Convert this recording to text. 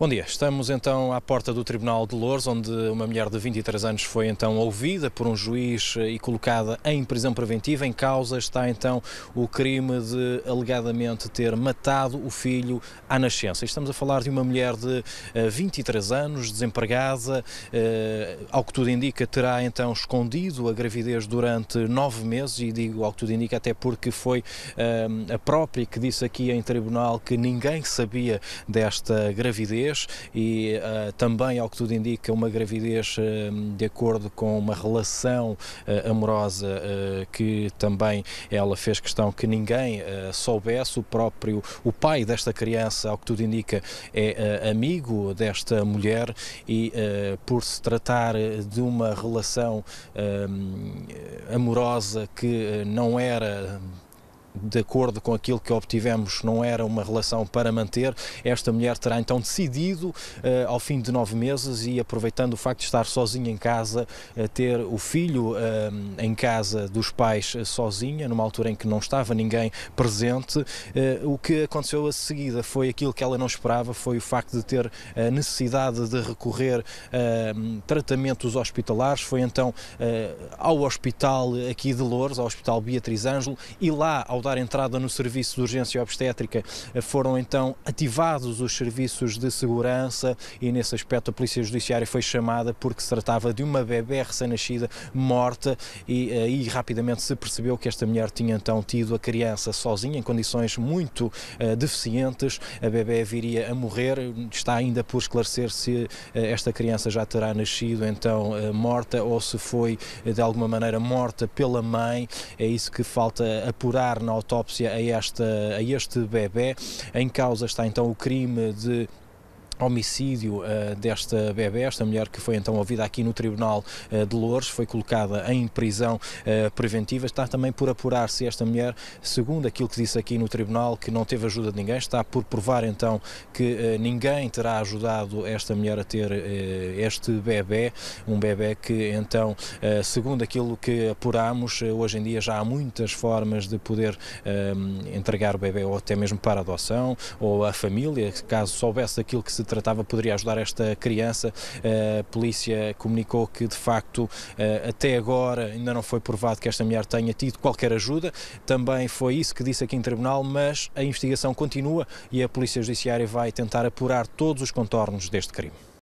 Bom dia. Estamos então à porta do Tribunal de Louros, onde uma mulher de 23 anos foi então ouvida por um juiz eh, e colocada em prisão preventiva. Em causa está então o crime de alegadamente ter matado o filho à nascença. Estamos a falar de uma mulher de 23 eh, anos, desempregada, eh, ao que tudo indica terá então escondido a gravidez durante nove meses e digo ao que tudo indica até porque foi a própria que disse aqui em tribunal que ninguém sabia desta gravidez gravidez e uh, também, ao que tudo indica, uma gravidez uh, de acordo com uma relação uh, amorosa que também ela fez questão que ninguém soubesse. O próprio o pai desta criança, ao que tudo indica, é amigo desta mulher e por se tratar de uma relação amorosa que não era de acordo com aquilo que obtivemos, não era uma relação para manter, esta mulher terá então decidido, eh, ao fim de nove meses e aproveitando o facto de estar sozinha em casa, eh, ter o filho eh, em casa dos pais sozinha, numa altura em que não estava ninguém presente, o que aconteceu a seguida foi aquilo que ela não esperava, foi o facto de ter a necessidade de recorrer a tratamentos hospitalares, foi então ao hospital aqui de Lourdes, ao Hospital Beatriz Ângelo, e lá ao ao dar entrada no serviço de urgência obstétrica, eh, foram então ativados os serviços de segurança e nesse aspecto a Polícia Judiciária foi chamada porque se tratava de uma bebê recém-nascida morta e aí eh, rapidamente se percebeu que esta mulher tinha então tido a criança sozinha, em condições muito uh, deficientes, a bebê viria a morrer, está ainda por esclarecer se uh, esta criança já terá nascido então uh, morta ou se foi de alguma maneira morta pela mãe, é isso que falta apurar na autópsia a, esta, a este bebê. Em causa está então o crime de homicídio uh, desta bebê, esta mulher que foi então ouvida aqui no Tribunal uh, de Lourdes foi colocada em prisão uh, preventiva. Está também por apurar se esta mulher, segundo aquilo que disse aqui no Tribunal, que não teve ajuda de ninguém, está por provar então que ninguém terá ajudado esta mulher a ter este bebê, um bebê que então, segundo aquilo que apuramos, hoje em dia já há muitas formas de poder entregar o bebê ou até mesmo para adoção ou a família, caso soubesse aquilo que se tratava poderia ajudar esta criança. Eh, a polícia comunicou que, de facto, eh, até agora ainda não foi provado que esta mulher tenha tido qualquer ajuda. Também foi isso que disse aqui em tribunal, mas a investigação continua e a Polícia Judiciária vai tentar apurar todos os contornos deste crime.